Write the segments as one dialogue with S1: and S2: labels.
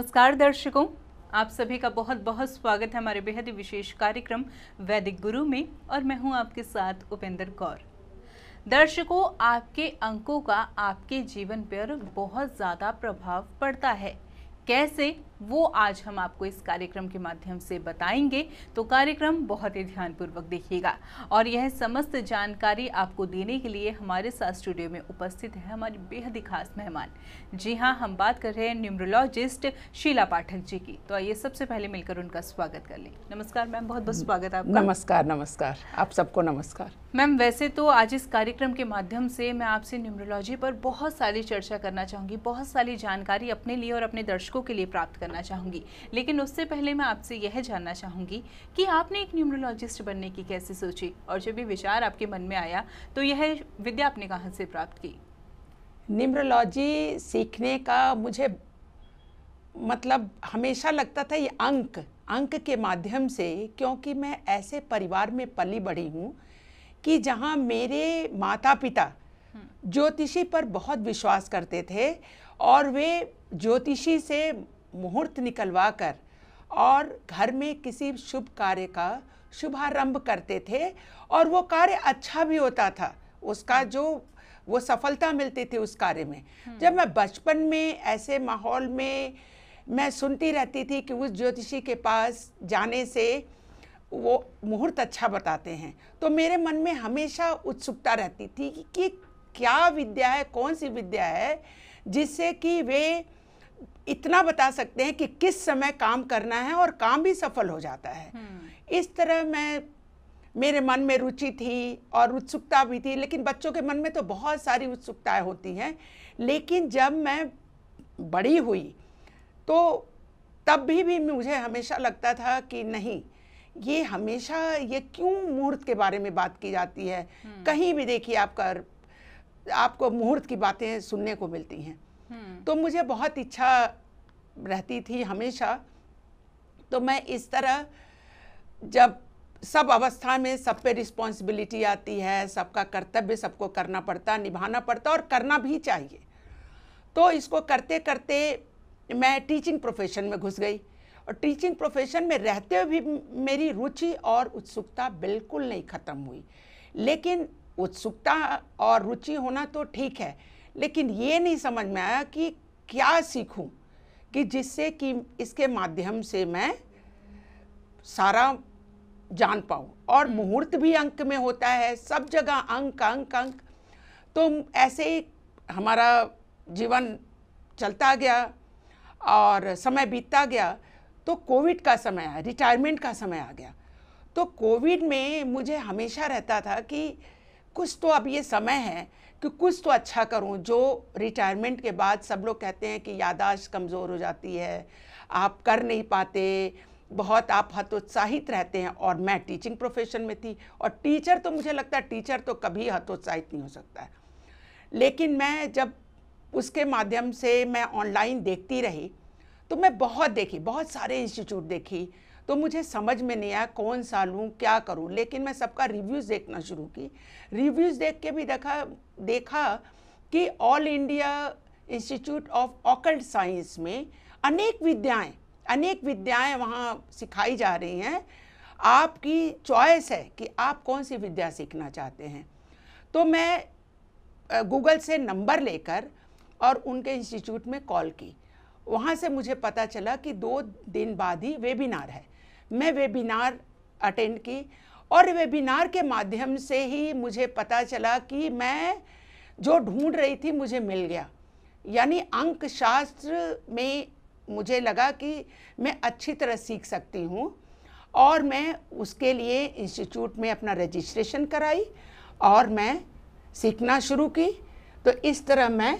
S1: नमस्कार दर्शकों आप सभी का बहुत बहुत स्वागत है हमारे बेहद विशेष कार्यक्रम वैदिक गुरु में और मैं हूं आपके साथ उपेंद्र कौर दर्शकों आपके अंकों का आपके जीवन पर बहुत ज़्यादा प्रभाव पड़ता है कैसे वो आज हम आपको इस कार्यक्रम के माध्यम से बताएंगे तो कार्यक्रम बहुत ही ध्यानपूर्वक देखिएगा और यह समस्त जानकारी आपको देने के लिए हमारे साथ स्टूडियो में उपस्थित है हमारे बेहद ही खास मेहमान जी हाँ हम बात कर रहे हैं न्यूमरोलॉजिस्ट शीला पाठक जी की तो आइए सबसे पहले मिलकर उनका स्वागत कर लें नमस्कार मैम बहुत बहुत स्वागत आपका नमस्कार
S2: नमस्कार आप सबको नमस्कार
S1: मैम वैसे तो आज इस कार्यक्रम के माध्यम से मैं आपसे न्यूमरोलॉजी पर बहुत सारी चर्चा करना चाहूँगी बहुत सारी जानकारी अपने लिए और अपने दर्शकों के लिए प्राप्त करना चाहूँगी लेकिन उससे पहले मैं आपसे यह जानना चाहूँगी कि आपने एक न्यूमरोलॉजिस्ट बनने की कैसे सोची और जब भी विचार आपके मन में आया तो यह विद्या आपने कहाँ से प्राप्त की
S2: न्यूमरोलॉजी सीखने का मुझे मतलब हमेशा लगता था ये अंक अंक के माध्यम से क्योंकि मैं ऐसे परिवार में पली बढ़ी हूँ कि जहाँ मेरे माता पिता हम्म। ज्योतिषी पर बहुत विश्वास करते थे और वे ज्योतिषी से मुहूर्त निकलवा कर और घर में किसी शुभ कार्य का शुभारंभ करते थे और वो कार्य अच्छा भी होता था उसका जो वो सफलता मिलती थी उस कार्य में हम्म। जब मैं बचपन में ऐसे माहौल में मैं सुनती रहती थी कि उस ज्योतिषी के पास जाने से वो मुहूर्त अच्छा बताते हैं तो मेरे मन में हमेशा उत्सुकता रहती थी कि, कि क्या विद्या है कौन सी विद्या है जिससे कि वे इतना बता सकते हैं कि किस समय काम करना है और काम भी सफल हो जाता है हम्म। इस तरह मैं मेरे मन में रुचि थी और उत्सुकता भी थी लेकिन बच्चों के मन में तो बहुत सारी उत्सुकताएं होती हैं लेकिन जब मैं बड़ी हुई तो तब भी भी मुझे हमेशा लगता था कि नहीं ये हमेशा ये क्यों मुहूर्त के बारे में बात की जाती है हम्म। कहीं भी देखिए आपका आपको मुहूर्त की बातें सुनने को मिलती हैं हम्म। तो मुझे बहुत इच्छा रहती थी हमेशा तो मैं इस तरह जब सब अवस्था में सब पे रिस्पॉन्सिबिलिटी आती है सबका कर्तव्य सबको करना पड़ता निभाना पड़ता और करना भी चाहिए तो इसको करते करते मैं टीचिंग प्रोफेशन में घुस गई और टीचिंग प्रोफेशन में रहते हुए भी मेरी रुचि और उत्सुकता बिल्कुल नहीं ख़त्म हुई लेकिन उत्सुकता और रुचि होना तो ठीक है लेकिन ये नहीं समझ में आया कि क्या सीखूं कि जिससे कि इसके माध्यम से मैं सारा जान पाऊँ और मुहूर्त भी अंक में होता है सब जगह अंक अंक अंक तो ऐसे ही हमारा जीवन चलता गया और समय बीतता गया तो कोविड का समय आया रिटायरमेंट का समय आ गया तो कोविड में मुझे हमेशा रहता था कि कुछ तो अब ये समय है कि कुछ तो अच्छा करूं जो रिटायरमेंट के बाद सब लोग कहते हैं कि यादाश्त कमज़ोर हो जाती है आप कर नहीं पाते बहुत आप हतोत्साहित रहते हैं और मैं टीचिंग प्रोफेशन में थी और टीचर तो मुझे लगता है टीचर तो कभी हतोत्साहित नहीं हो सकता है लेकिन मैं जब उसके माध्यम से मैं ऑनलाइन देखती रही तो मैं बहुत देखी बहुत सारे इंस्टीट्यूट देखी तो मुझे समझ में नहीं आया कौन सा लूँ क्या करूँ लेकिन मैं सबका रिव्यूज़ देखना शुरू की रिव्यूज़ देख के भी देखा देखा कि all India institute of occult science में अनेक विद्याएं अनेक विद्याएं वहाँ सिखाई जा रही हैं आपकी चॉइस है कि आप कौन सी विद्या सीखना चाहते हैं तो मैं गूगल से नंबर लेकर और उनके इंस्टीट्यूट में कॉल की वहाँ से मुझे पता चला कि दो दिन बाद ही वेबिनार है मैं वेबिनार अटेंड की और वेबिनार के माध्यम से ही मुझे पता चला कि मैं जो ढूंढ रही थी मुझे मिल गया यानी अंक शास्त्र में मुझे लगा कि मैं अच्छी तरह सीख सकती हूँ और मैं उसके लिए इंस्टीट्यूट में अपना रजिस्ट्रेशन कराई और मैं सीखना शुरू की तो इस तरह मैं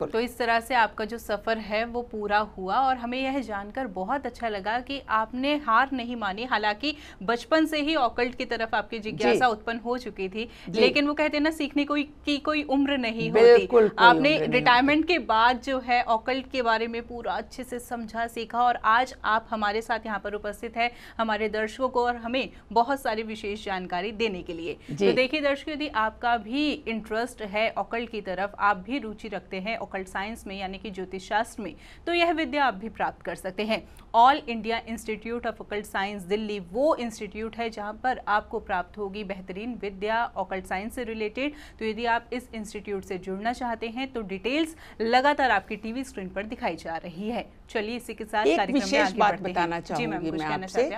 S1: तो इस तरह से आपका जो सफ़र है वो पूरा हुआ और हमें यह जानकर बहुत अच्छा लगा कि आपने हार नहीं मानी हालांकि बचपन से ही ओकल्ट की तरफ आपकी जिज्ञासा उत्पन्न हो चुकी थी लेकिन वो कहते हैं ना सीखने कोई की कोई उम्र नहीं होती आपने रिटायरमेंट के बाद जो है ओकल्ट के बारे में पूरा अच्छे से समझा सीखा और आज आप हमारे साथ यहाँ पर उपस्थित है हमारे दर्शकों को और हमें बहुत सारी विशेष जानकारी देने के लिए तो देखिए दर्शक यदि आपका भी इंटरेस्ट है ओकल्ट की तरफ आप भी रुचि रखते हैं ओकल्ट साइंस में यानी कि ज्योतिष शास्त्र में तो यह विद्या आप भी प्राप्त कर सकते हैं all India institute of occult science Delhi वो इंस्टीट्यूट है जहाँ पर आपको प्राप्त होगी बेहतरीन विद्या ओकल्ट साइंस से रिलेटेड तो यदि आप इस इंस्टीट्यूट से जुड़ना चाहते हैं तो डिटेल्स लगातार आपकी टीवी स्क्रीन पर दिखाई जा रही है चलिए इसी के साथ कार्यक्रम बात बताना चाहूंगी मैं आपसे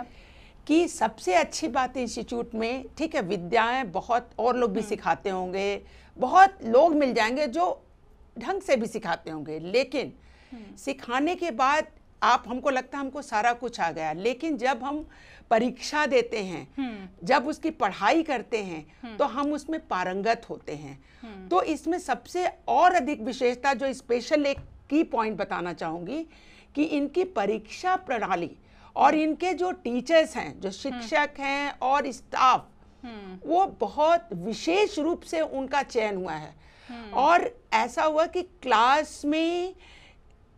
S2: कि सबसे अच्छी बात इंस्टीट्यूट में ठीक है विद्याएं बहुत और लोग भी हम्म। सिखाते होंगे बहुत लोग मिल जाएंगे जो ढंग से भी सिखाते होंगे लेकिन सिखाने के बाद आप हमको लगता है हमको सारा कुछ आ गया लेकिन जब हम परीक्षा देते हैं जब उसकी पढ़ाई करते हैं तो हम उसमें पारंगत होते हैं तो इसमें सबसे और अधिक विशेषता जो स्पेशल एक की पॉइंट बताना चाहूंगी कि इनकी परीक्षा प्रणाली और इनके जो टीचर्स हैं जो शिक्षक हैं और स्टाफ वो बहुत विशेष रूप से उनका चयन हुआ है हम्म। और ऐसा हुआ कि क्लास में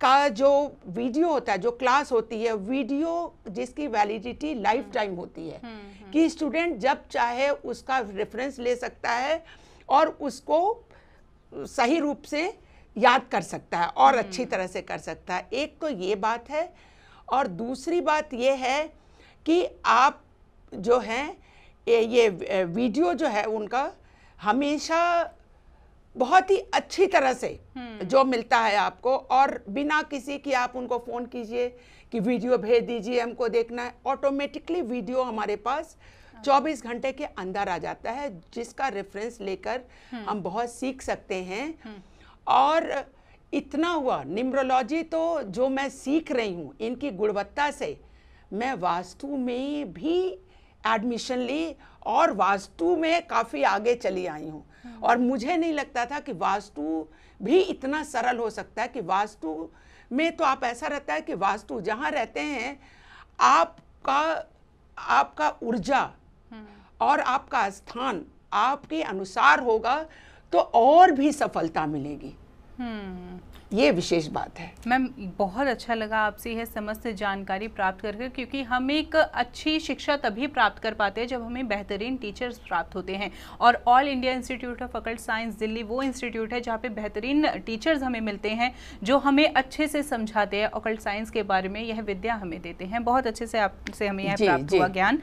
S2: का जो वीडियो होता है जो क्लास होती है वीडियो जिसकी वैलिडिटी हम्म। लाइफ टाइम होती है हम्म, कि स्टूडेंट जब चाहे उसका रेफरेंस ले सकता है और उसको सही रूप से याद कर सकता है और अच्छी तरह से कर सकता है एक तो ये बात है और दूसरी बात ये है कि आप जो हैं ये वीडियो जो है उनका हमेशा बहुत ही अच्छी तरह से हम्म। जो मिलता है आपको और बिना किसी की आप उनको फ़ोन कीजिए कि वीडियो भेज दीजिए हमको देखना है ऑटोमेटिकली वीडियो हमारे पास 24 हाँ। घंटे के अंदर आ जाता है जिसका रेफरेंस लेकर हम्म। हम बहुत सीख सकते हैं हम्म। और इतना हुआ निम्रोलॉजी तो जो मैं सीख रही हूँ इनकी गुणवत्ता से मैं वास्तु में भी एडमिशन ली और वास्तु में काफ़ी आगे चली आई हूँ और मुझे नहीं लगता था कि वास्तु भी इतना सरल हो सकता है कि वास्तु में तो आप ऐसा रहता है कि वास्तु जहाँ रहते हैं आपका आपका ऊर्जा और आपका स्थान आपके अनुसार होगा तो और भी सफलता मिलेगी
S1: हम्म।
S2: ये विशेष बात है
S1: मैम बहुत अच्छा लगा आपसे यह समस्त जानकारी प्राप्त करके क्योंकि हम एक अच्छी शिक्षा तभी प्राप्त कर पाते हैं जब हमें बेहतरीन टीचर्स प्राप्त होते हैं और all India institute of occult science Delhi वो इंस्टीट्यूट है जहाँ पे बेहतरीन टीचर्स हमें मिलते हैं जो हमें अच्छे से समझाते हैं अकल्ट साइंस के बारे में यह विद्या हमें देते हैं बहुत अच्छे से आपसे हमें यह प्राप्त हुआ ज्ञान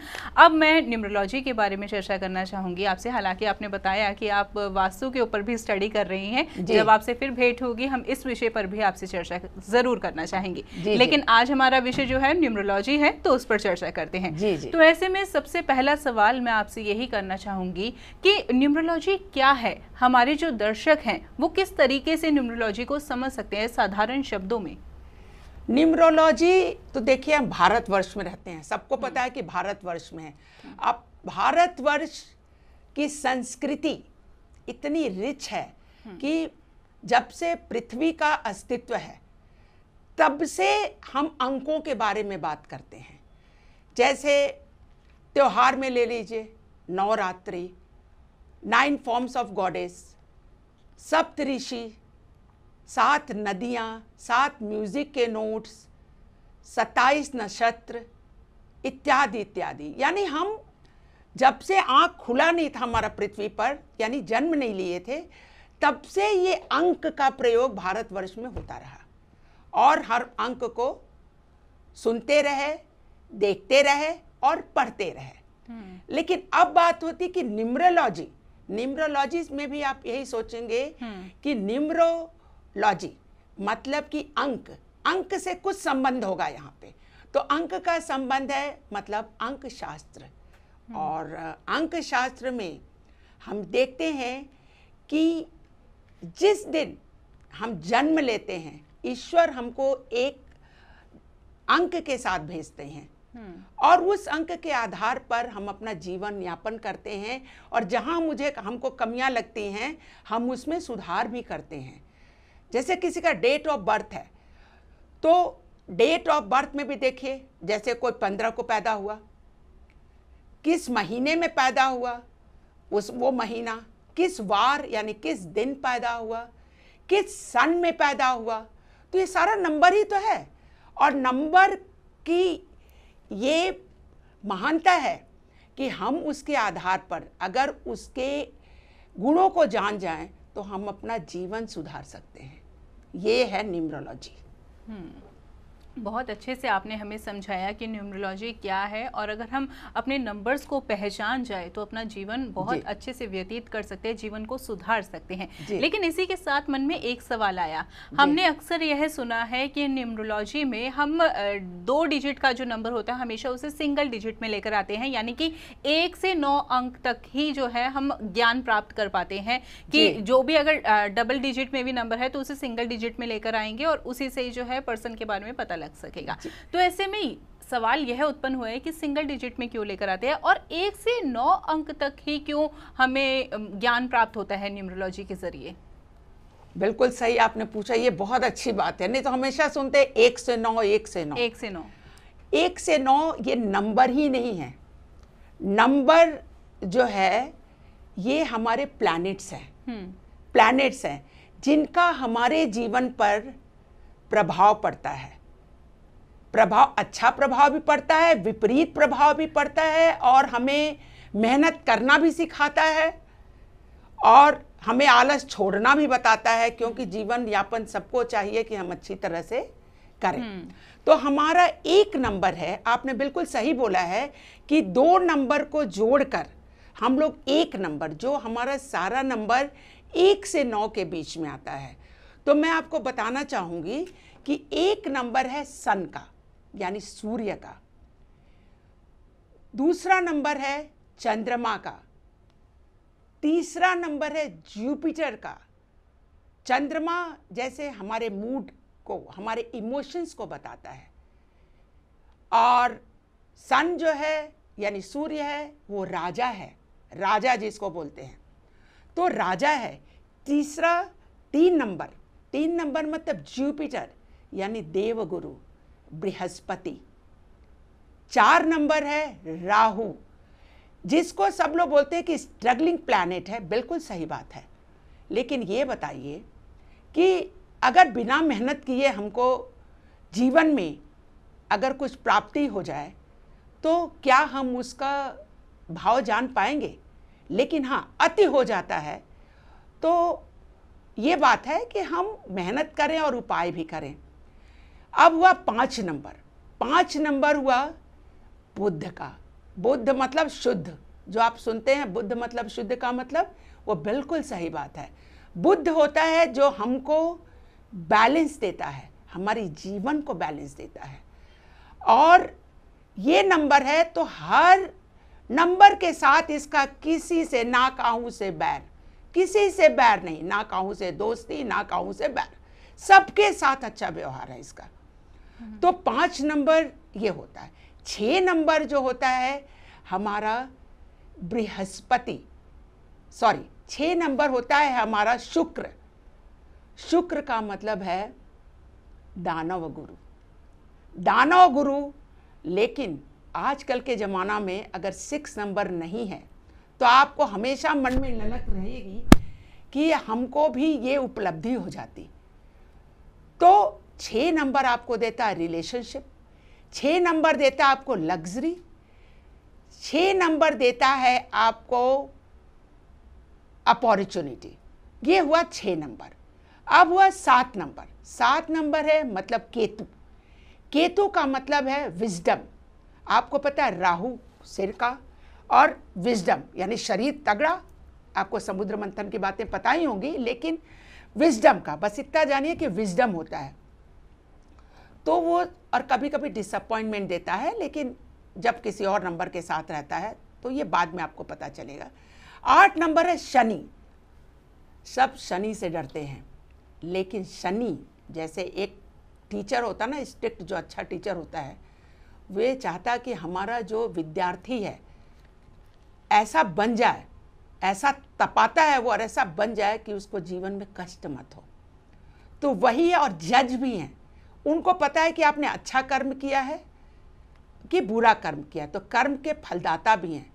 S1: अब मैं न्यूमरोलॉजी के बारे में चर्चा करना चाहूँगी आपसे हालांकि आपने बताया कि आप वास्तु के ऊपर भी स्टडी कर रही हैं जब आपसे फिर भेंट होगी हम इस विषय पर भी आपसे चर्चा जरूर करना चाहेंगे लेकिन जी. आज हमारा विषय जो है न्यूमरोलॉजी है तो उस पर चर्चा करते हैं जी जी। तो ऐसे में सबसे पहला सवाल मैं आपसे यही करना चाहूंगी कि न्यूमरोलॉजी क्या है हमारे जो दर्शक हैं वो किस तरीके से न्यूमरोलॉजी को समझ सकते हैं साधारण शब्दों में
S2: न्यूमरोलॉजी तो देखिए हम भारतवर्ष में रहते हैं सबको पता है कि भारतवर्ष में है अब भारतवर्ष की संस्कृति इतनी रिच है हम्म। कि जब से पृथ्वी का अस्तित्व है तब से हम अंकों के बारे में बात करते हैं जैसे त्यौहार में ले लीजिए Navratri nine forms of goddess सप्त ऋषि सात नदियाँ सात म्यूज़िक के नोट्स सत्ताईस नक्षत्र इत्यादि इत्यादि यानी हम जब से आँख खुला नहीं था हमारा पृथ्वी पर यानी जन्म नहीं लिए थे तब से ये अंक का प्रयोग भारतवर्ष में होता रहा और हर अंक को सुनते रहे देखते रहे और पढ़ते रहे हम्म। लेकिन अब बात होती कि निम्रोलॉजी निम्रोलॉजी में भी आप यही सोचेंगे हम्म। कि निम्रोलॉजी मतलब कि अंक अंक से कुछ संबंध होगा यहाँ पे तो अंक का संबंध है मतलब अंक शास्त्र हम्म। और अंक शास्त्र में हम देखते हैं कि जिस दिन हम जन्म लेते हैं ईश्वर हमको एक अंक के साथ भेजते हैं हम्म। और उस अंक के आधार पर हम अपना जीवन यापन करते हैं और जहां मुझे हमको कमियां लगती हैं हम उसमें सुधार भी करते हैं जैसे किसी का डेट ऑफ बर्थ है तो डेट ऑफ बर्थ में भी देखिए जैसे कोई पंद्रह को पैदा हुआ किस महीने में पैदा हुआ उस वो महीना किस वार यानी किस दिन पैदा हुआ किस सन में पैदा हुआ तो ये सारा नंबर ही तो है और नंबर की ये महानता है कि हम उसके आधार पर अगर उसके गुणों को जान जाएं तो हम अपना जीवन सुधार सकते हैं ये है न्यूमरोलॉजी
S1: हम्म। बहुत अच्छे से आपने हमें समझाया कि न्यूमरोलॉजी क्या है और अगर हम अपने नंबर्स को पहचान जाए तो अपना जीवन बहुत जी। अच्छे से व्यतीत कर सकते हैं जीवन को सुधार सकते हैं लेकिन इसी के साथ मन में एक सवाल आया हमने अक्सर यह सुना है कि न्यूमरोलॉजी में हम दो डिजिट का जो नंबर होता है हमेशा उसे सिंगल डिजिट में लेकर आते हैं यानी कि एक से नौ अंक तक ही जो है हम ज्ञान प्राप्त कर पाते हैं कि जो भी अगर डबल डिजिट में भी नंबर है तो उसे सिंगल डिजिट में लेकर आएंगे और उसी से ही जो है पर्सन के बारे में पता लग सकेगा तो ऐसे में सवाल यह उत्पन्न हुआ है कि सिंगल डिजिट में क्यों लेकर आते हैं और एक से नौ अंक तक ही क्यों हमें ज्ञान प्राप्त होता है न्यूमरोलॉजी के जरिए
S2: बिल्कुल सही आपने पूछा ये बहुत अच्छी बात है नहीं तो हमेशा सुनते हैं एक से नौ एक से नौ एक से नौ एक से नौ ये नंबर ही नहीं है नंबर जो है ये हमारे प्लैनेट्स हैं प्लैनेट्स हम्म। हैं जिनका हमारे जीवन पर प्रभाव पड़ता है प्रभाव अच्छा प्रभाव भी पड़ता है विपरीत प्रभाव भी पड़ता है और हमें मेहनत करना भी सिखाता है और हमें आलस छोड़ना भी बताता है क्योंकि जीवन यापन सबको चाहिए कि हम अच्छी तरह से करें हम्म। तो हमारा एक नंबर है आपने बिल्कुल सही बोला है कि दो नंबर को जोड़कर हम लोग एक नंबर जो हमारा सारा नंबर एक से नौ के बीच में आता है तो मैं आपको बताना चाहूँगी कि एक नंबर है सन का यानी सूर्य का दूसरा नंबर है चंद्रमा का तीसरा नंबर है जुपिटर का चंद्रमा जैसे हमारे मूड को हमारे इमोशंस को बताता है और सन जो है यानी सूर्य है वो राजा है राजा जिसको बोलते हैं तो राजा है तीसरा तीन नंबर तीन नंबर मतलब जुपिटर यानी देवगुरु बृहस्पति चार नंबर है राहु जिसको सब लोग बोलते हैं कि स्ट्रगलिंग प्लैनेट है बिल्कुल सही बात है लेकिन ये बताइए कि अगर बिना मेहनत किए हमको जीवन में अगर कुछ प्राप्ति हो जाए तो क्या हम उसका भाव जान पाएंगे लेकिन हाँ अति हो जाता है तो ये बात है कि हम मेहनत करें और उपाय भी करें अब हुआ पाँच नंबर पाँच नंबर हुआ बुद्ध का बुद्ध मतलब शुद्ध जो आप सुनते हैं बुद्ध मतलब शुद्ध का मतलब वो बिल्कुल सही बात है बुद्ध होता है जो हमको बैलेंस देता है हमारी जीवन को बैलेंस देता है और ये नंबर है तो हर नंबर के साथ इसका किसी से ना काहू से बैर किसी से बैर नहीं ना काहू से दोस्ती ना काहू से बैर सबके साथ अच्छा व्यवहार है इसका हम्म। तो पांच नंबर ये होता है छ नंबर जो होता है हमारा बृहस्पति सॉरी छः नंबर होता है हमारा शुक्र शुक्र का मतलब है दानव गुरु दानव गुरु लेकिन आजकल के ज़माना में अगर सिक्स नंबर नहीं है तो आपको हमेशा मन में ललक रहेगी कि हमको भी ये उपलब्धि हो जाती तो छः नंबर आपको देता है रिलेशनशिप छः नंबर देता है आपको लग्जरी छः नंबर देता है आपको अपॉर्चुनिटी ये हुआ छः नंबर अब हुआ सात नंबर सात नंबर है मतलब केतु केतु का मतलब है विजडम आपको पता है राहु सिर का और विजडम यानी शरीर तगड़ा आपको समुद्र मंथन की बातें पता ही होंगी लेकिन विजडम का बस इतना जानिए कि विजडम होता है तो वो और कभी कभी डिसअपॉइंटमेंट देता है लेकिन जब किसी और नंबर के साथ रहता है तो ये बाद में आपको पता चलेगा आठ नंबर है शनि सब शनि से डरते हैं लेकिन शनि जैसे एक टीचर होता ना स्ट्रिक्ट जो अच्छा टीचर होता है वे चाहता कि हमारा जो विद्यार्थी है ऐसा बन जाए ऐसा तपाता है वो और ऐसा बन जाए कि उसको जीवन में कष्ट मत हो तो वही और जज भी हैं उनको पता है कि आपने अच्छा कर्म किया है कि बुरा कर्म किया तो कर्म के फलदाता भी हैं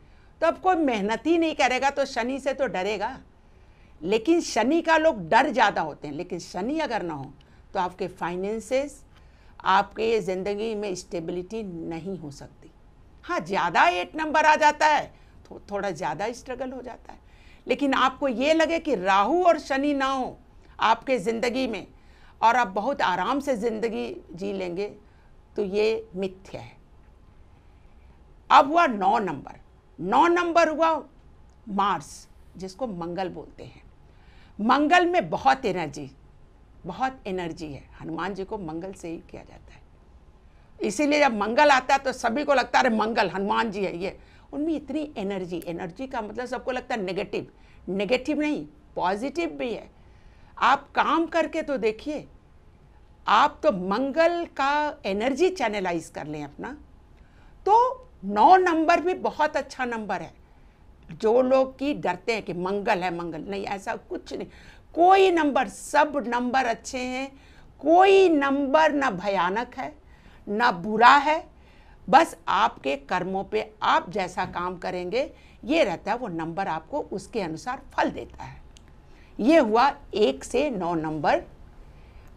S2: तो अब कोई मेहनत ही नहीं करेगा तो शनि से तो डरेगा लेकिन शनि का लोग डर ज़्यादा होते हैं लेकिन शनि अगर ना हो तो आपके फाइनेंसेस आपके ज़िंदगी में स्टेबिलिटी नहीं हो सकती हाँ ज़्यादा एट नंबर आ जाता है तो थोड़ा ज़्यादा स्ट्रगल हो जाता है लेकिन आपको ये लगे कि राहु और शनि ना हो आपके ज़िंदगी में और आप बहुत आराम से ज़िंदगी जी लेंगे तो ये मिथ्य है अब हुआ नौ नंबर नौ नंबर हुआ मार्स जिसको मंगल बोलते हैं मंगल में बहुत एनर्जी बहुत एनर्जी है हनुमान जी को मंगल से ही किया जाता है इसीलिए जब मंगल आता है तो सभी को लगता है मंगल हनुमान जी है ये उनमें इतनी एनर्जी एनर्जी का मतलब सबको लगता है नेगेटिव नेगेटिव नहीं पॉजिटिव भी है आप काम करके तो देखिए आप तो मंगल का एनर्जी चैनलाइज कर लें अपना तो नौ नंबर भी बहुत अच्छा नंबर है जो लोग की डरते हैं कि मंगल है मंगल नहीं ऐसा कुछ नहीं कोई नंबर सब नंबर अच्छे हैं कोई नंबर ना भयानक है ना बुरा है बस आपके कर्मों पे आप जैसा काम करेंगे ये रहता है वो नंबर आपको उसके अनुसार फल देता है ये हुआ एक से नौ नंबर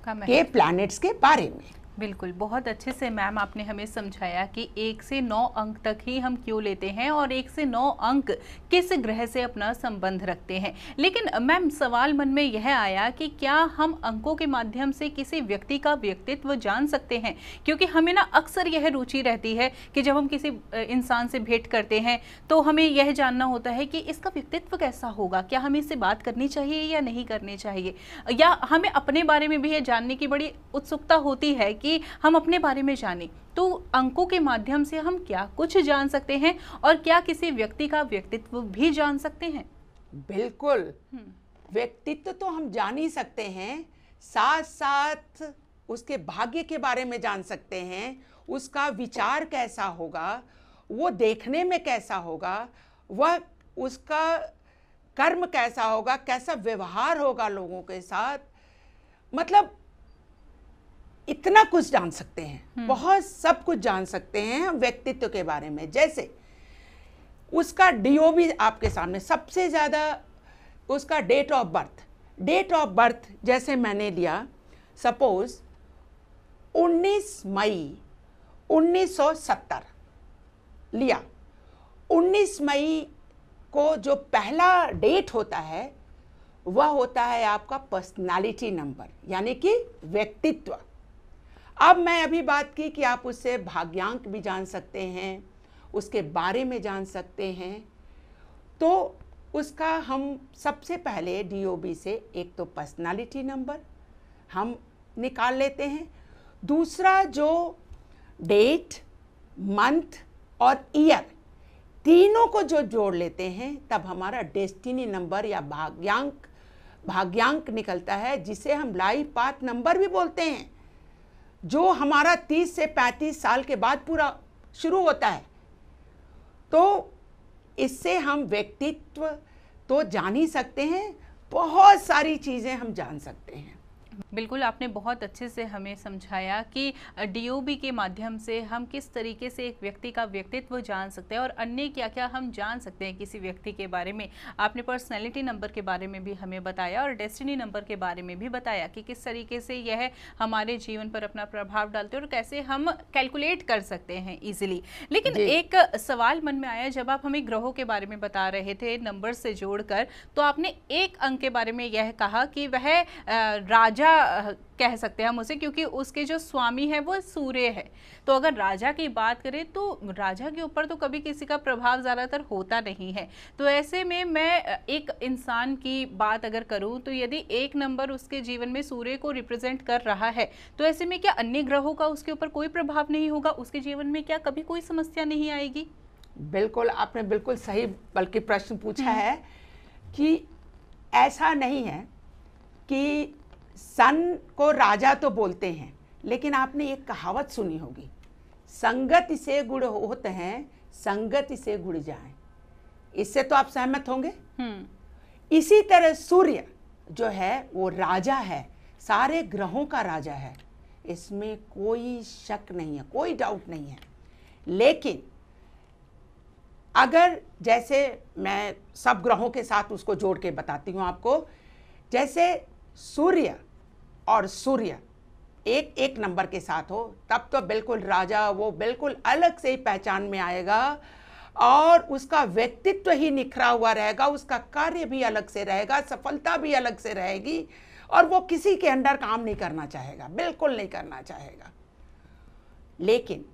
S2: के प्लैनेट्स के बारे में
S1: बिल्कुल बहुत अच्छे से मैम आपने हमें समझाया कि एक से नौ अंक तक ही हम क्यों लेते हैं और एक से नौ अंक किस ग्रह से अपना संबंध रखते हैं लेकिन मैम सवाल मन में यह आया कि क्या हम अंकों के माध्यम से किसी व्यक्ति का व्यक्तित्व जान सकते हैं क्योंकि हमें ना अक्सर यह रुचि रहती है कि जब हम किसी इंसान से भेंट करते हैं तो हमें यह जानना होता है कि इसका व्यक्तित्व कैसा होगा क्या हमें इससे बात करनी चाहिए या नहीं करनी चाहिए या हमें अपने बारे में भी यह जानने की बड़ी उत्सुकता होती है कि हम अपने बारे में जानें तो अंकों के माध्यम से हम क्या कुछ जान सकते हैं और क्या किसी व्यक्ति का व्यक्तित्व भी जान सकते हैं बिल्कुल हम्म।
S2: व्यक्तित्व तो हम जान ही सकते हैं साथ साथ उसके भाग्य के बारे में जान सकते हैं उसका विचार कैसा होगा वो देखने में कैसा होगा वह उसका कर्म कैसा होगा कैसा व्यवहार होगा लोगों के साथ मतलब इतना कुछ जान सकते हैं हम्म। बहुत सब कुछ जान सकते हैं व्यक्तित्व के बारे में जैसे उसका डीओबी आपके सामने सबसे ज़्यादा उसका date of birth date of birth जैसे मैंने लिया सपोज 19 मई 1970 लिया 19 मई को जो पहला डेट होता है वह होता है आपका पर्सनालिटी नंबर यानी कि व्यक्तित्व अब मैं अभी बात की कि आप उससे भाग्यांक भी जान सकते हैं उसके बारे में जान सकते हैं तो उसका हम सबसे पहले डीओबी से एक तो पर्सनालिटी नंबर हम निकाल लेते हैं दूसरा जो डेट मंथ और ईयर तीनों को जो जोड़ लेते हैं तब हमारा डेस्टिनी नंबर या भाग्यांक भाग्यांक निकलता है जिसे हम लाइफ पाथ नंबर भी बोलते हैं जो हमारा 30 से 35 साल के बाद पूरा शुरू होता है तो इससे हम व्यक्तित्व तो जान ही सकते हैं बहुत सारी चीज़ें हम जान सकते हैं
S1: बिल्कुल आपने बहुत अच्छे से हमें समझाया कि डीओबी के माध्यम से हम किस तरीके से एक व्यक्ति का व्यक्तित्व जान सकते हैं और अन्य क्या क्या हम जान सकते हैं किसी व्यक्ति के बारे में आपने पर्सनैलिटी नंबर के बारे में भी हमें बताया और डेस्टिनी नंबर के बारे में भी बताया कि किस तरीके से यह हमारे जीवन पर अपना प्रभाव डालते हैं और कैसे हम कैलकुलेट कर सकते हैं ईजिली लेकिन एक सवाल मन में आया जब आप हमें ग्रहों के बारे में बता रहे थे नंबर से जोड़कर तो आपने एक अंक के बारे में यह कहा कि वह राजा राजा कह सकते हैं हम उसे क्योंकि उसके जो स्वामी है वो सूर्य है तो अगर राजा की बात करें तो राजा के ऊपर तो कभी किसी का प्रभाव ज़्यादातर होता नहीं है तो ऐसे में मैं एक इंसान की बात अगर करूं तो यदि एक नंबर उसके जीवन में सूर्य को रिप्रेजेंट कर रहा है तो ऐसे में क्या अन्य ग्रहों का उसके ऊपर कोई प्रभाव नहीं होगा उसके जीवन में क्या कभी कोई समस्या नहीं आएगी
S2: बिल्कुल आपने बिल्कुल सही बल्कि प्रश्न पूछा हम्म। है
S1: कि ऐसा
S2: नहीं है कि सन को राजा तो बोलते हैं लेकिन आपने एक कहावत सुनी होगी संगत से गुड़ होते हैं संगत से गुड़ जाए इससे तो आप सहमत होंगे हम्म। इसी तरह सूर्य जो है वो राजा है सारे ग्रहों का राजा है इसमें कोई शक नहीं है कोई डाउट नहीं है लेकिन अगर जैसे मैं सब ग्रहों के साथ उसको जोड़ के बताती हूँ आपको जैसे सूर्य और सूर्य एक एक नंबर के साथ हो तब तो बिल्कुल राजा वो बिल्कुल अलग से ही पहचान में आएगा और उसका व्यक्तित्व ही निखरा हुआ रहेगा उसका कार्य भी अलग से रहेगा सफलता भी अलग से रहेगी और वो किसी के अंडर काम नहीं करना चाहेगा बिल्कुल नहीं करना चाहेगा लेकिन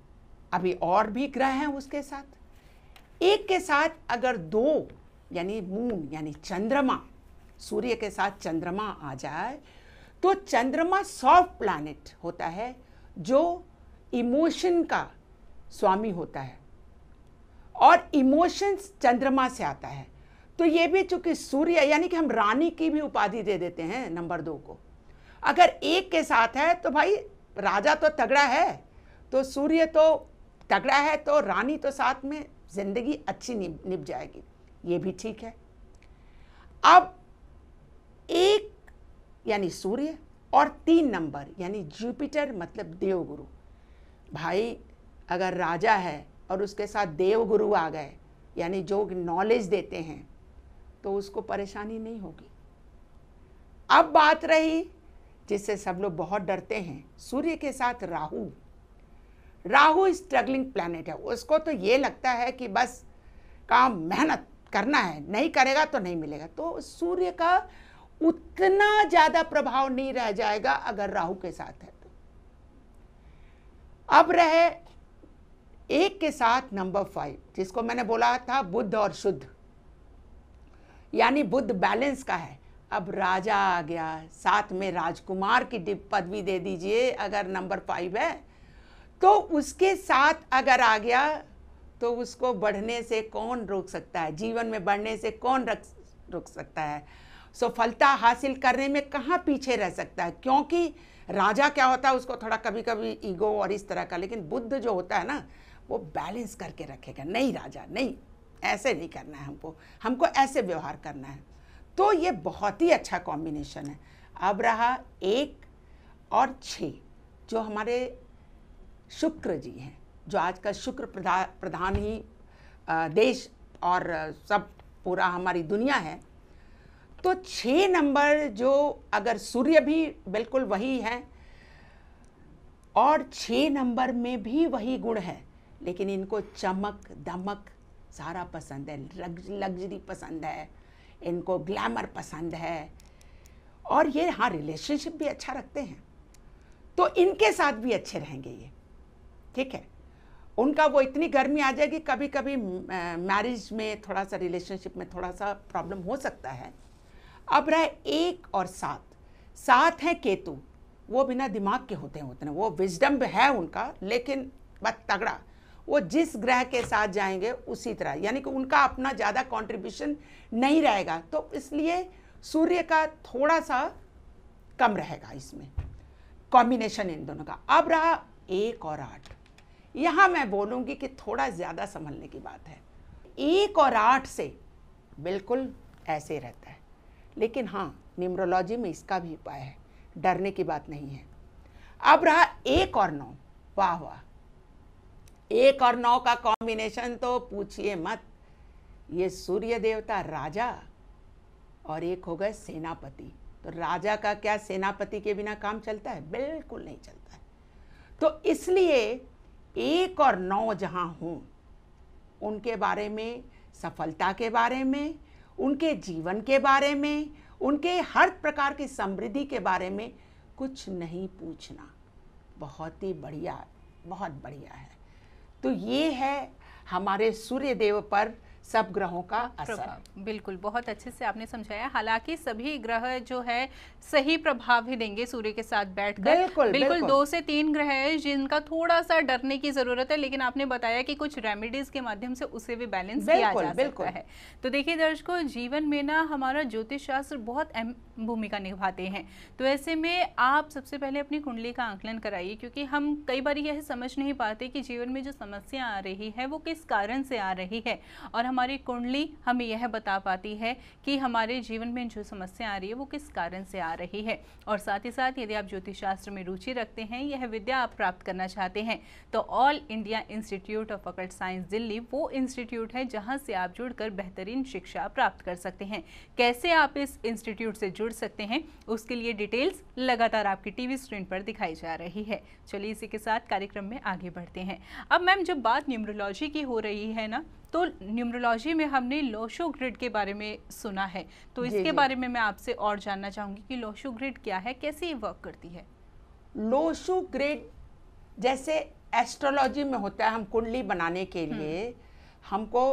S2: अभी और भी ग्रह हैं उसके साथ एक के साथ अगर दो यानी मून यानी चंद्रमा सूर्य के साथ चंद्रमा आ जाए तो चंद्रमा सॉफ्ट प्लानट होता है जो इमोशन का स्वामी होता है और इमोशंस चंद्रमा से आता है तो ये भी चूंकि सूर्य यानी कि हम रानी की भी उपाधि दे देते हैं नंबर दो को अगर एक के साथ है तो भाई राजा तो तगड़ा है तो सूर्य तो तगड़ा है तो रानी तो साथ में ज़िंदगी अच्छी निप जाएगी ये भी ठीक है अब एक यानी सूर्य और तीन नंबर यानी जुपिटर मतलब देवगुरु भाई अगर राजा है और उसके साथ देवगुरु आ गए यानी जो नॉलेज देते हैं तो उसको परेशानी नहीं होगी अब बात रही जिससे सब लोग बहुत डरते हैं सूर्य के साथ राहु राहु स्ट्रगलिंग प्लानट है उसको तो ये लगता है कि बस काम मेहनत करना है नहीं करेगा तो नहीं मिलेगा तो सूर्य का उतना ज्यादा प्रभाव नहीं रह जाएगा अगर राहु के साथ है तो अब रहे एक के साथ नंबर फाइव जिसको मैंने बोला था बुद्ध और शुद्ध यानी बुद्ध बैलेंस का है अब राजा आ गया साथ में राजकुमार की पदवी दे दीजिए अगर नंबर फाइव है तो उसके साथ अगर आ गया तो उसको बढ़ने से कौन रोक सकता है जीवन में बढ़ने से कौन रख सकता है सफलता हासिल करने में कहाँ पीछे रह सकता है क्योंकि राजा क्या होता है उसको थोड़ा कभी कभी ईगो और इस तरह का लेकिन बुद्ध जो होता है ना वो बैलेंस करके रखेगा नहीं राजा नहीं ऐसे नहीं करना है हमको हमको ऐसे व्यवहार करना है तो ये बहुत ही अच्छा कॉम्बिनेशन है अब रहा एक और छ जो हमारे शुक्र जी हैं जो आज का शुक्र प्रधान प्रधान ही देश और सब पूरा हमारी दुनिया है तो छः नंबर जो अगर सूर्य भी बिल्कुल वही है और छः नंबर में भी वही गुण है लेकिन इनको चमक दमक सारा पसंद है लग्जरी पसंद है इनको ग्लैमर पसंद है और ये हाँ रिलेशनशिप भी अच्छा रखते हैं तो इनके साथ भी अच्छे रहेंगे ये ठीक है उनका वो इतनी गर्मी आ जाएगी कभी कभी मैरिज में थोड़ा सा रिलेशनशिप में थोड़ा सा प्रॉब्लम हो सकता है अब रहे एक और सात सात है केतु वो बिना दिमाग के होते हैं उतने वो विजडम है उनका लेकिन बस तगड़ा वो जिस ग्रह के साथ जाएंगे उसी तरह यानी कि उनका अपना ज़्यादा कंट्रीब्यूशन नहीं रहेगा तो इसलिए सूर्य का थोड़ा सा कम रहेगा इसमें कॉम्बिनेशन इन दोनों का अब रहा एक और आठ यहाँ मैं बोलूँगी कि थोड़ा ज़्यादा संभलने की बात है एक और आठ से बिल्कुल ऐसे रहता है लेकिन हाँ न्यूमरोलॉजी में इसका भी उपाय है डरने की बात नहीं है अब रहा एक और नौ वाह वाह एक और नौ का कॉम्बिनेशन तो पूछिए मत ये सूर्य देवता राजा और एक हो गए सेनापति तो राजा का क्या सेनापति के बिना काम चलता है बिल्कुल नहीं चलता है तो इसलिए एक और नौ जहाँ हूं उनके बारे में सफलता के बारे में उनके जीवन के बारे में उनके हर प्रकार की समृद्धि के बारे में कुछ नहीं पूछना बहुत ही बढ़िया बहुत बढ़िया है तो ये है हमारे सूर्य देव पर सब ग्रहों का
S1: असर बिल्कुल बहुत अच्छे से आपने समझाया हालांकि सभी ग्रह जो है सही प्रभाव ही देंगे सूर्य के साथ बैठकर बिल्कुल, बिल्कुल बिल्कुल दो से तीन ग्रह है जिनका थोड़ा सा डरने की जरूरत है लेकिन आपने बताया कि कुछ रेमेडीज के माध्यम से उसे भी बैलेंस किया जा सकता है तो देखिए दर्शकों जीवन में ना हमारा ज्योतिष शास्त्र बहुत अहम भूमिका निभाते हैं तो ऐसे में आप सबसे पहले अपनी कुंडली का आंकलन कराइए क्योंकि हम कई बार यह समझ नहीं पाते कि जीवन में जो समस्या आ रही है वो किस कारण से आ रही है और हम हमारी कुंडली हमें यह बता पाती है कि हमारे जीवन में जो समस्या आ रही है वो किस कारण से आ रही है और साथ ही साथ यदि आप ज्योतिष शास्त्र में रुचि रखते हैं यह विद्या आप प्राप्त करना चाहते हैं तो all India institute of occult science Delhi वो इंस्टीट्यूट है जहाँ से आप जुड़कर बेहतरीन शिक्षा प्राप्त कर सकते हैं कैसे आप इस इंस्टीट्यूट से जुड़ सकते हैं उसके लिए डिटेल्स लगातार आपकी टीवी स्क्रीन पर दिखाई जा रही है चलिए इसी के साथ कार्यक्रम में आगे बढ़ते हैं अब मैम जब बात न्यूमरोलॉजी की हो रही है ना तो न्यूमरोलॉजी में हमने लोशो ग्रिड के बारे में सुना है तो इसके बारे में मैं आपसे और जानना चाहूंगी कि लोशो ग्रिड क्या है कैसे ये वर्क करती है
S2: लोशो ग्रिड जैसे एस्ट्रोलॉजी में होता है हम कुंडली बनाने के हम्म। लिए हमको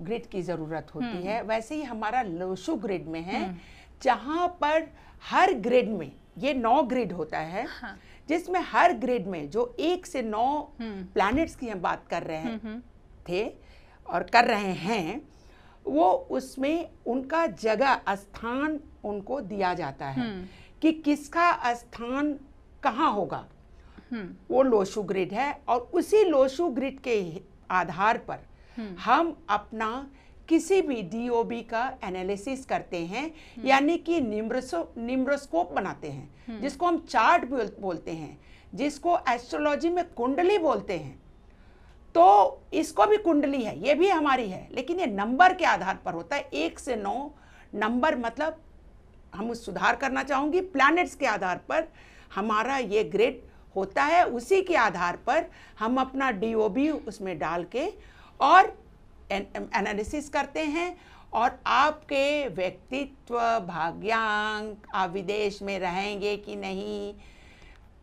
S2: ग्रिड की ज़रूरत होती हम्म। है वैसे ही हमारा लोशो ग्रिड में है हम्म। जहाँ पर हर ग्रिड में ये नौ ग्रिड होता है हाँ। जिसमें हर ग्रिड में जो एक से नौ प्लैनेट्स की हम बात कर रहे हैं थे और कर रहे हैं वो उसमें उनका जगह स्थान उनको दिया जाता है हम्म। कि किसका स्थान कहाँ होगा हम्म। वो लोशु ग्रिड है और उसी लोशु ग्रिड के आधार पर हम्म। हम अपना किसी भी डीओबी का एनालिसिस करते हैं यानी कि निम्रसो निम्रस्कोप बनाते हैं जिसको हम चार्ट बोलते हैं जिसको एस्ट्रोलॉजी में कुंडली बोलते हैं तो इसको भी कुंडली है ये भी हमारी है लेकिन ये नंबर के आधार पर होता है एक से नौ नंबर मतलब हम सुधार करना चाहूँगी प्लैनेट्स के आधार पर हमारा ये ग्रेड होता है उसी के आधार पर हम अपना डी उसमें डाल के और एनालिसिस करते हैं और आपके व्यक्तित्व भाग्यांक आप विदेश में रहेंगे कि नहीं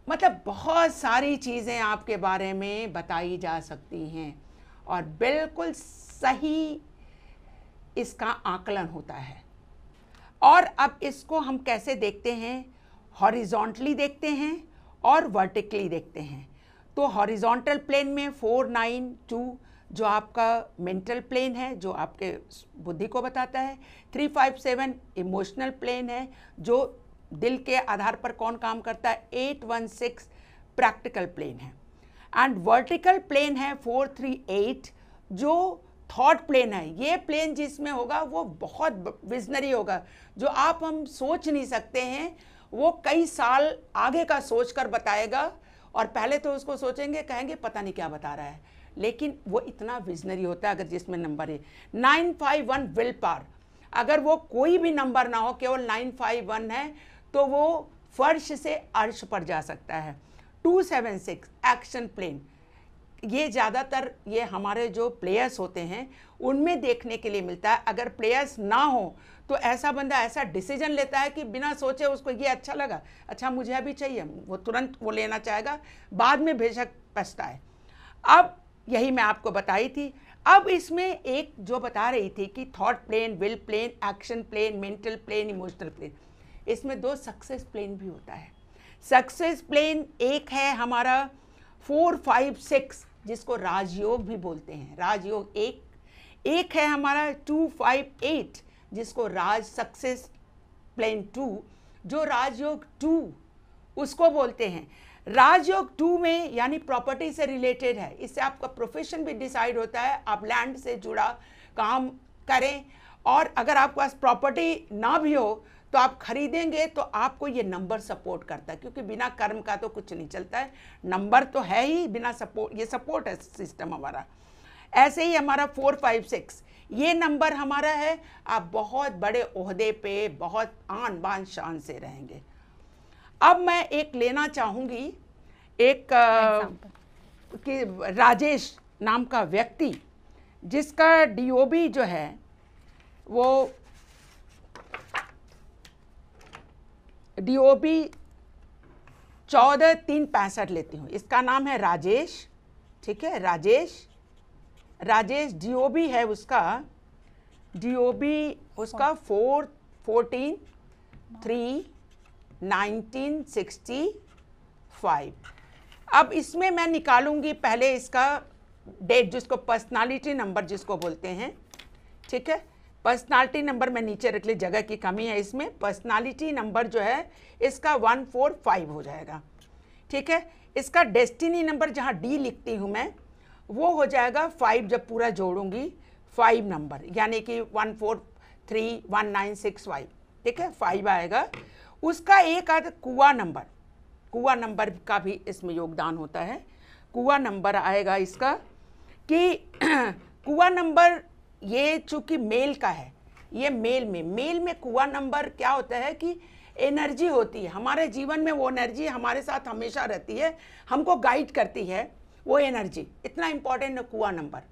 S2: मतलब बहुत सारी चीज़ें आपके बारे में बताई जा सकती हैं और बिल्कुल सही इसका आकलन होता है और अब इसको हम कैसे देखते हैं हॉरिजॉन्टली देखते हैं और वर्टिकली देखते हैं तो हॉरिजॉन्टल प्लेन में फोर नाइन टू जो आपका मेंटल प्लेन है जो आपके बुद्धि को बताता है three five seven emotional plane है जो दिल के आधार पर कौन काम करता है eight one six practical plane है एंड वर्टिकल प्लेन है फोर थ्री एट जो थॉट प्लेन है ये प्लेन जिसमें होगा वो बहुत विजनरी होगा जो आप हम सोच नहीं सकते हैं वो कई साल आगे का सोच कर बताएगा और पहले तो उसको सोचेंगे कहेंगे पता नहीं क्या बता रहा है लेकिन वो इतना विजनरी होता है अगर जिसमें नंबर है nine five one will power अगर वो कोई भी नंबर ना हो केवल नाइन फाइव वन है तो वो फर्श से अर्श पर जा सकता है 276 एक्शन प्लेन ये ज़्यादातर ये हमारे जो प्लेयर्स होते हैं उनमें देखने के लिए मिलता है अगर प्लेयर्स ना हो तो ऐसा बंदा ऐसा डिसीजन लेता है कि बिना सोचे उसको ये अच्छा लगा अच्छा मुझे अभी चाहिए वो तुरंत वो लेना चाहेगा बाद में बेशक पछताए अब यही मैं आपको बताई थी अब इसमें एक जो बता रही थी कि thought plane will plane action plane mental plane emotional plane इसमें दो सक्सेस प्लेन भी होता है सक्सेस प्लेन एक है हमारा फोर फाइव सिक्स जिसको राजयोग भी बोलते हैं राजयोग एक एक है हमारा टू फाइव एट जिसको राज सक्सेस प्लेन टू जो राजयोग टू उसको बोलते हैं राजयोग टू में यानी प्रॉपर्टी से रिलेटेड है इससे आपका प्रोफेशन भी डिसाइड होता है आप लैंड से जुड़ा काम करें और अगर आपके पास प्रॉपर्टी ना भी हो तो आप खरीदेंगे तो आपको ये नंबर सपोर्ट करता है क्योंकि बिना कर्म का तो कुछ नहीं चलता है नंबर तो है ही बिना सपोर्ट ये सपोर्ट है सिस्टम हमारा ऐसे ही हमारा फोर फाइव सिक्स ये नंबर हमारा है आप बहुत बड़े उहदे पे बहुत आन बान शान से रहेंगे अब मैं एक लेना चाहूँगी एक कि राजेश नाम का व्यक्ति जिसका डीओबी जो है वो डी ओ पी चौदह तीन पैंसठ लेती हूँ इसका नाम है राजेश ठीक है राजेश राजेश बी है उसका डी ओ बी उसका four fourteen three nineteen sixty five अब इसमें मैं निकालूंगी पहले इसका डेट जिसको पर्सनालिटी नंबर जिसको बोलते हैं ठीक है पर्सनालिटी नंबर मैं नीचे रख ली जगह की कमी है इसमें पर्सनालिटी नंबर जो है इसका वन फोर फाइव हो जाएगा ठीक है इसका डेस्टिनी नंबर जहाँ डी लिखती हूँ मैं वो हो जाएगा फाइव जब पूरा जोड़ूंगी फाइव नंबर यानी कि one four three one nine six five ठीक है फाइव आएगा उसका एक आध कुआ नंबर कुआ नंबर का भी इसमें योगदान होता है कुआ नंबर आएगा इसका कि कुआ नंबर ये चूंकि मेल का है ये मेल में मेल में कुआ नंबर क्या होता है कि एनर्जी होती है हमारे जीवन में वो एनर्जी हमारे साथ हमेशा रहती है हमको गाइड करती है वो एनर्जी इतना इम्पॉर्टेंट है कुआ नंबर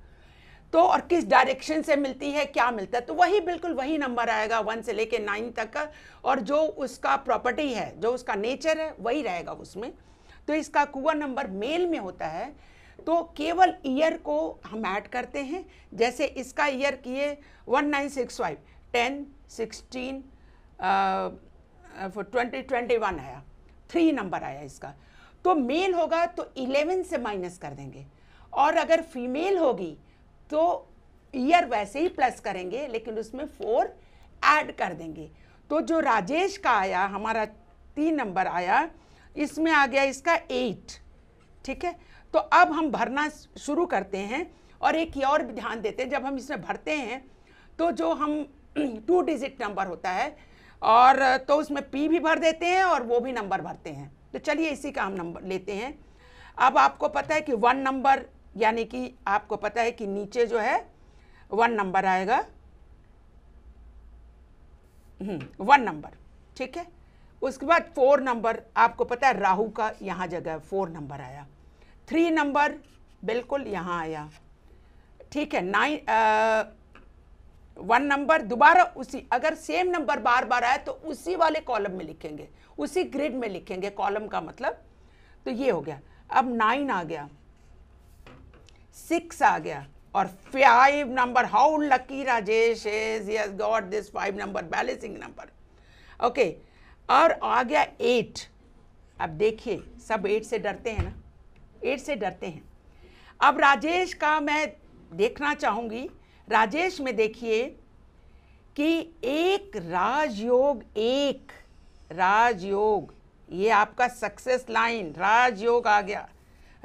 S2: तो और किस डायरेक्शन से मिलती है क्या मिलता है तो वही बिल्कुल वही नंबर आएगा वन से लेके नाइन तक का और जो उसका प्रॉपर्टी है जो उसका नेचर है वही रहेगा उसमें तो इसका कुआ नंबर मेल में होता है तो केवल ईयर को हम ऐड करते हैं जैसे इसका ईयर किए one nine six five ten sixteen twenty twenty one आया थ्री नंबर आया इसका तो मेल होगा तो इलेवन से माइनस कर देंगे और अगर फीमेल होगी तो ईयर वैसे ही प्लस करेंगे लेकिन उसमें फोर ऐड कर देंगे तो जो राजेश का आया हमारा तीन नंबर आया इसमें आ गया इसका एट ठीक है तो अब हम भरना शुरू करते हैं और एक ही और ध्यान देते हैं जब हम इसमें भरते हैं तो जो हम टू डिजिट नंबर होता है और तो उसमें पी भी भर देते हैं और वो भी नंबर भरते हैं तो चलिए इसी का हम नंबर लेते हैं अब आपको पता है कि वन नंबर यानी कि आपको पता है कि नीचे जो है वन नंबर आएगा वन हम्म, नंबर ठीक है उसके बाद फोर नंबर आपको पता है राहु का यहाँ जगह फोर नंबर आया थ्री नंबर बिल्कुल यहाँ आया ठीक है नाइन वन नंबर दोबारा उसी अगर सेम नंबर बार बार आए तो उसी वाले कॉलम में लिखेंगे उसी ग्रिड में लिखेंगे कॉलम का मतलब तो ये हो गया अब नाइन आ गया सिक्स आ गया और five number how lucky Rajesh got this five number balancing number okay और आ गया एट अब देखिए सब एट से डरते हैं ना एड से डरते हैं अब राजेश का मैं देखना चाहूँगी राजेश में देखिए कि एक राजयोग एक राजयोग ये आपका सक्सेस लाइन राजयोग आ गया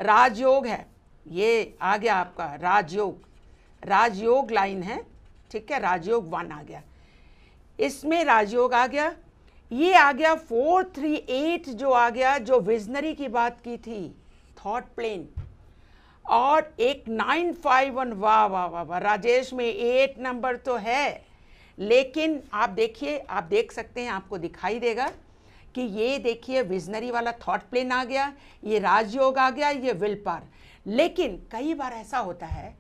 S2: राजयोग है ये आ गया आपका राजयोग राजयोग लाइन है ठीक है राजयोग वन आ गया इसमें राजयोग आ गया ये आ गया फोर थ्री एट जो आ गया जो विजनरी की बात की थी थॉट प्लेन और एक नाइन फाइव वन वाह वाह वाह वाह राजेश में एट नंबर तो है लेकिन आप देखिए आप देख सकते हैं आपको दिखाई देगा कि ये देखिए विजनरी वाला थॉट प्लेन आ गया ये राजयोग आ गया ये विल पार लेकिन कई बार ऐसा होता है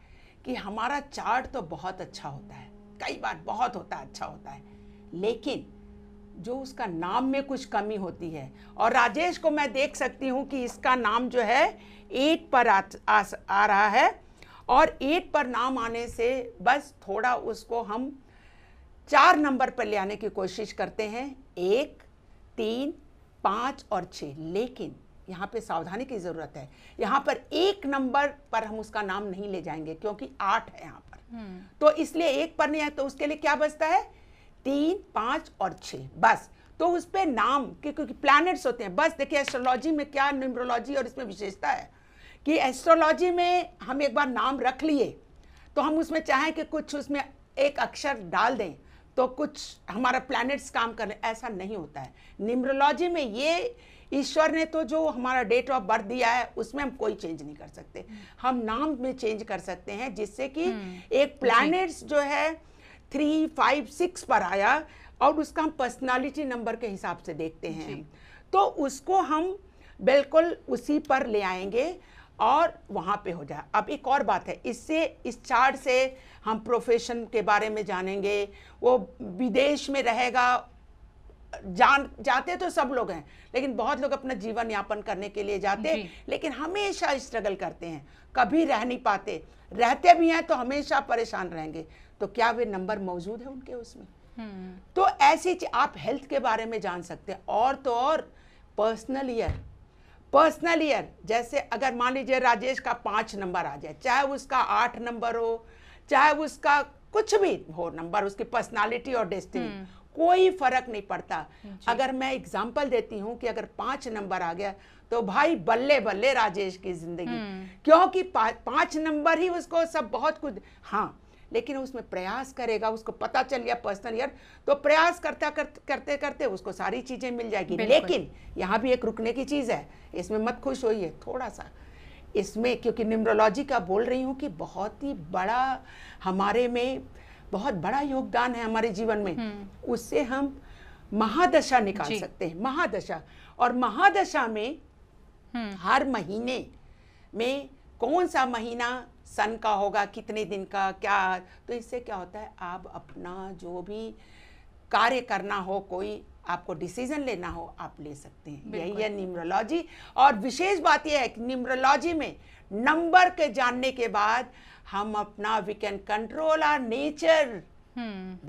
S2: कि हमारा चार्ट तो बहुत अच्छा होता है कई बार बहुत होता अच्छा होता है लेकिन जो उसका नाम में कुछ कमी होती है और राजेश को मैं देख सकती हूँ कि इसका नाम जो है एट पर आ, आ, आ रहा है और एट पर नाम आने से बस थोड़ा उसको हम चार नंबर पर ले आने की कोशिश करते हैं एक तीन पाँच और छः लेकिन यहाँ पे सावधानी की ज़रूरत है यहाँ पर एक नंबर पर हम उसका नाम नहीं ले जाएंगे क्योंकि आठ है यहाँ पर हम्म। तो इसलिए एक पर नहीं आए तो उसके लिए क्या बचता है तीन पाँच और छः बस तो उस पर नाम के क्योंकि प्लैनेट्स होते हैं बस देखिए एस्ट्रोलॉजी में क्या न्यूमरोलॉजी और इसमें विशेषता है कि एस्ट्रोलॉजी में हम एक बार नाम रख लिए तो हम उसमें चाहें कि कुछ उसमें एक अक्षर डाल दें तो कुछ हमारा प्लैनेट्स काम कर रहे ऐसा नहीं होता है न्यूमरोलॉजी में ये ईश्वर ने तो जो हमारा डेट ऑफ बर्थ दिया है उसमें हम कोई चेंज नहीं कर सकते हम नाम में चेंज कर सकते हैं जिससे कि हम्म। एक प्लैनेट्स जो है थ्री फाइव सिक्स पर आया और उसका हम पर्सनालिटी नंबर के हिसाब से देखते हैं तो उसको हम बिल्कुल उसी पर ले आएंगे और वहाँ पे हो जाए अब एक और बात है इससे इस चार्ट से हम प्रोफेशन के बारे में जानेंगे वो विदेश में रहेगा जान जाते तो सब लोग हैं लेकिन बहुत लोग अपना जीवन यापन करने के लिए जाते लेकिन हमेशा स्ट्रगल करते हैं कभी रह नहीं पाते रहते भी हैं तो हमेशा परेशान रहेंगे तो क्या वे नंबर मौजूद है उनके उसमें हम्म। तो ऐसी आप हेल्थ के बारे में जान सकते हैं और तो और पर्सनल ईयर पर्सनल ईयर जैसे अगर मान लीजिए राजेश का पाँच नंबर आ जाए चाहे उसका आठ नंबर हो चाहे उसका कुछ भी हो नंबर उसकी पर्सनालिटी और डेस्टिनी हम्म। कोई फर्क नहीं पड़ता अगर मैं एग्जाम्पल देती हूँ कि अगर पांच नंबर आ गया तो भाई बल्ले बल्ले राजेश की जिंदगी हम्म। क्योंकि पा, नंबर ही उसको सब बहुत कुछ हाँ लेकिन उसमें प्रयास करेगा उसको पता चल गया पर्सनल ईयर तो प्रयास करता करते करते उसको सारी चीज़ें मिल जाएगी लेकिन यहाँ भी एक रुकने की चीज़ है इसमें मत खुश होइए थोड़ा सा इसमें क्योंकि न्यूमरोलॉजी का बोल रही हूँ कि बहुत ही बड़ा हमारे में बहुत बड़ा योगदान है हमारे जीवन में हम्म। उससे हम महादशा निकाल सकते हैं महादशा और महादशा में हम्म। हर महीने में कौन सा महीना सन का होगा कितने दिन का क्या तो इससे क्या होता है आप अपना जो भी कार्य करना हो कोई आपको डिसीजन लेना हो आप ले सकते हैं यही है न्यूमरोलॉजी और विशेष बात यह है कि न्यूमरोलॉजी में नंबर के जानने के बाद हम अपना we can control our nature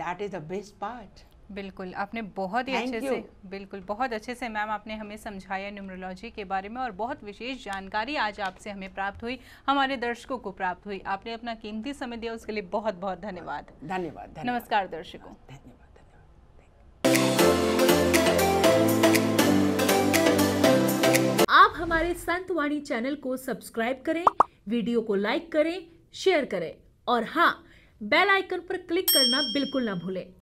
S1: that is the best part बिल्कुल आपने बहुत ही अच्छे से बिल्कुल बहुत अच्छे से मैम आपने हमें समझाया न्यूमरोलॉजी के बारे में और बहुत विशेष जानकारी आज आपसे हमें प्राप्त हुई हमारे दर्शकों को प्राप्त हुई आपने अपना कीमती समय दिया उसके लिए बहुत बहुत धन्यवाद धन्यवाद नमस्कार दर्शकों धन्यवाद आप हमारे संतवाणी चैनल को सब्सक्राइब करें वीडियो को लाइक करें शेयर करें और हाँ बेल आइकन पर क्लिक करना बिल्कुल ना भूलें